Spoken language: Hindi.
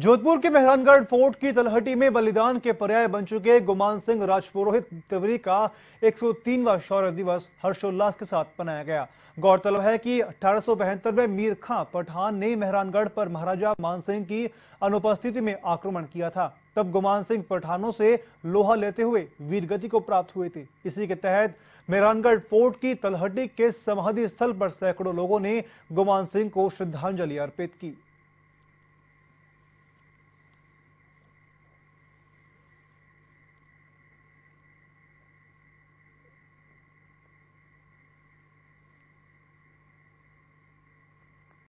जोधपुर के मेहरानगढ़ फोर्ट की तलहटी में बलिदान के पर्याय बन चुके गुमान सिंह राजपुरोहित तिवरी का 103वां शौर्य दिवस हर्षोल्लास के साथ मनाया गया गौरतलब है कि अठारह में मीर खां पठान ने मेहरानगढ़ पर महाराजा मान सिंह की अनुपस्थिति में आक्रमण किया था तब गुमान सिंह पठानों से लोहा लेते हुए वीरगति को प्राप्त हुए थे इसी के तहत मेहरानगढ़ फोर्ट की तलहटी के समाधि स्थल पर सैकड़ों लोगों ने गुमान सिंह को श्रद्धांजलि अर्पित की